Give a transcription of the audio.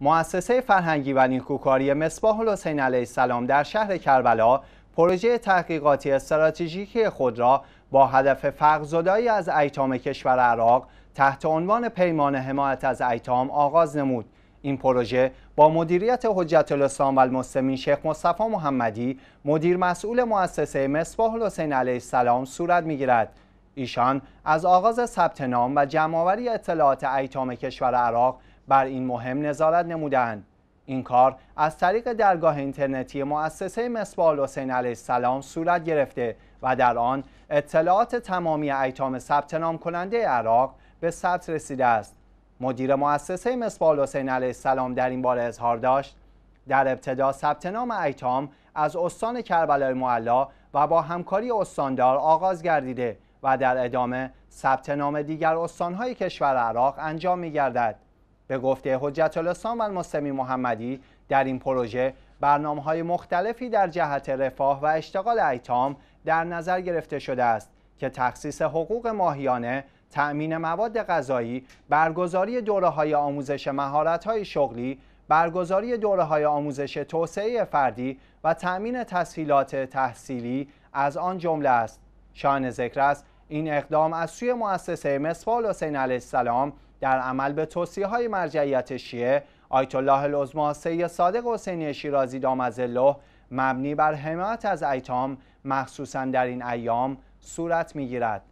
مؤسسه فرهنگی و نیکوکاری مصباح الحسین علیه السلام در شهر کربلا پروژه تحقیقاتی استراتژیکی خود را با هدف فقرزدایی از ایتام کشور عراق تحت عنوان پیمان حمایت از ایتام آغاز نمود این پروژه با مدیریت حجت الاسلام و المسلمین شیخ مصطفی محمدی مدیر مسئول مؤسسه مصباح الحسین علیه السلام صورت میگیرد ایشان از آغاز ثبت نام و جمعآوری اطلاعات ایتام کشور عراق بر این مهم نظارت نمودند این کار از طریق درگاه اینترنتی مؤسسه مصباح حسین علیه السلام صورت گرفته و در آن اطلاعات تمامی ایتام ثبت نام کننده عراق به ثبت رسیده است مدیر مؤسسه مصباح حسین علیه السلام در این بار اظهار داشت در ابتدا ثبت نام ایتام از استان کربلای معلا و با همکاری استاندار آغاز گردیده و در ادامه ثبت نام دیگر استانهای کشور عراق انجام می گردد. به گفته حجت الاسلام و محمدی در این پروژه برنامه های مختلفی در جهت رفاه و اشتغال ایتام در نظر گرفته شده است که تخصیص حقوق ماهیانه تأمین مواد غذایی، برگزاری دوره های آموزش مهارت های شغلی، برگزاری دوره های آموزش توسعه فردی و تأمین تسهیلات تحصیلی از آن جمله است. شان ذکر است این اقدام از سوی مؤسسه مصباح حسین علیه السلام در عمل به توصیه های مرجعیت شیعه آیت الله العظما سید صادق حسینی شیرازی الله مبنی بر حمایت از ایتام مخصوصا در این ایام صورت میگیرد